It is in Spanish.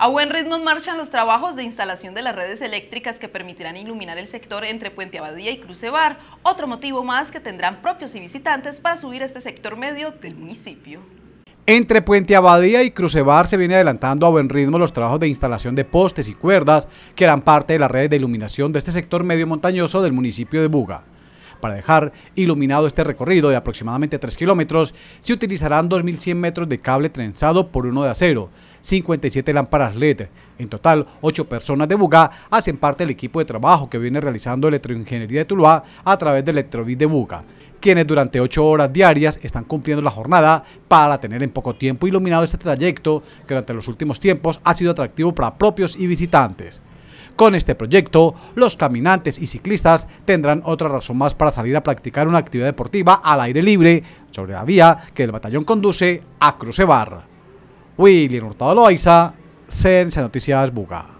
A buen ritmo marchan los trabajos de instalación de las redes eléctricas que permitirán iluminar el sector entre Puente Abadía y Crucebar, otro motivo más que tendrán propios y visitantes para subir este sector medio del municipio. Entre Puente Abadía y Crucebar se viene adelantando a buen ritmo los trabajos de instalación de postes y cuerdas que eran parte de las redes de iluminación de este sector medio montañoso del municipio de Buga. Para dejar iluminado este recorrido de aproximadamente 3 kilómetros, se utilizarán 2.100 metros de cable trenzado por uno de acero, 57 lámparas LED. En total, 8 personas de Buga hacen parte del equipo de trabajo que viene realizando Electroingeniería de Tuluá a través de Electrovid de Buga quienes durante ocho horas diarias están cumpliendo la jornada para tener en poco tiempo iluminado este trayecto que durante los últimos tiempos ha sido atractivo para propios y visitantes. Con este proyecto, los caminantes y ciclistas tendrán otra razón más para salir a practicar una actividad deportiva al aire libre sobre la vía que el batallón conduce a Crucebar. William Hurtado Loaiza, Sense Noticias Buga.